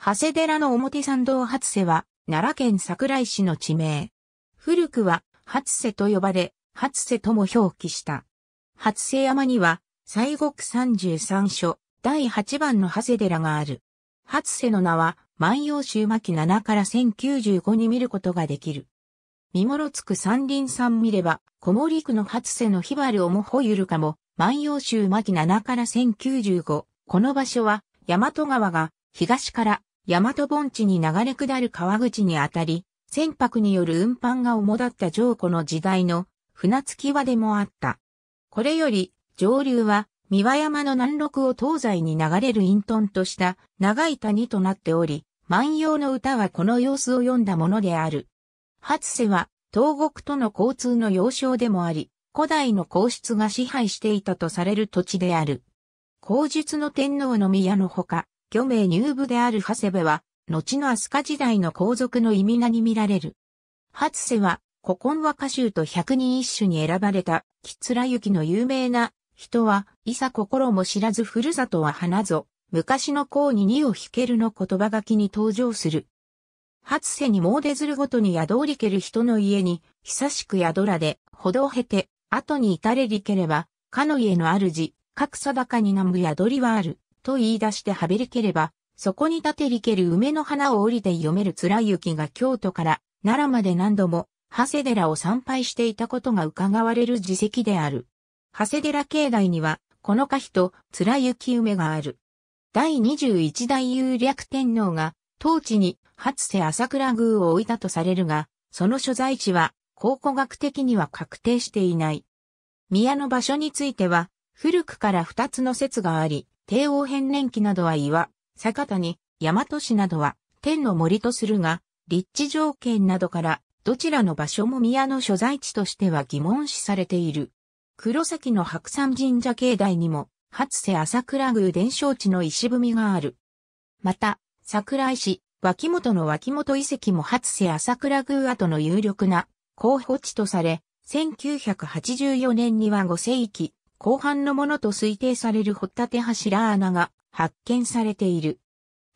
長谷寺の表参道初瀬は、奈良県桜井市の地名。古くは、初瀬と呼ばれ、初瀬とも表記した。初瀬山には、西国三十三所、第八番の長谷寺がある。初瀬の名は、万葉集巻7から1095に見ることができる。見ろつく山林さん見れば、小森区の初瀬の火原をもほゆるかも、万葉集巻7から1095。この場所は、大和川が、東から大和盆地に流れ下る川口にあたり、船舶による運搬が主だった上古の時代の船着き場でもあった。これより上流は三輪山の南麓を東西に流れる陰遁とした長い谷となっており、万葉の歌はこの様子を読んだものである。初瀬は東国との交通の要衝でもあり、古代の皇室が支配していたとされる土地である。皇術の天皇の宮のほか、魚名入部である長谷部は、後の飛鳥時代の皇族の意味名に見られる。初瀬は、古今和歌集と百人一首に選ばれた、きつらゆきの有名な、人は、いさ心も知らずふるさとは花ぞ、昔の孔に二を引けるの言葉書きに登場する。初世に詣ずるごとに宿りける人の家に、久しく宿らで、歩道を経て、後に至れりければ、かの家の主、格定かになむ宿りはある。と言い出してはべりければ、そこに立てりける梅の花を降りて読める貫雪が京都から奈良まで何度も、長谷寺を参拝していたことが伺われる自席である。長谷寺境内には、この歌碑と貫雪梅がある。第21代有略天皇が、当地に初瀬朝倉宮を置いたとされるが、その所在地は考古学的には確定していない。宮の場所については、古くから二つの説があり、帝王変年期などは岩、坂谷、大和市などは天の森とするが、立地条件などから、どちらの場所も宮の所在地としては疑問視されている。黒崎の白山神社境内にも、初瀬朝倉宮伝承地の石踏みがある。また、桜井市、脇本の脇本遺跡も初瀬朝倉宮跡の有力な候補地とされ、1984年には5世紀、後半のものと推定される掘立柱穴が発見されている。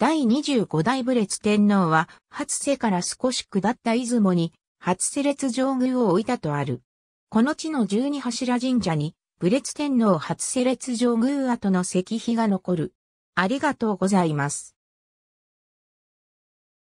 第25代武烈天皇は、初世から少し下った出雲に、初世列上宮を置いたとある。この地の十二柱神社に、武烈天皇初世列上宮跡の石碑が残る。ありがとうございます。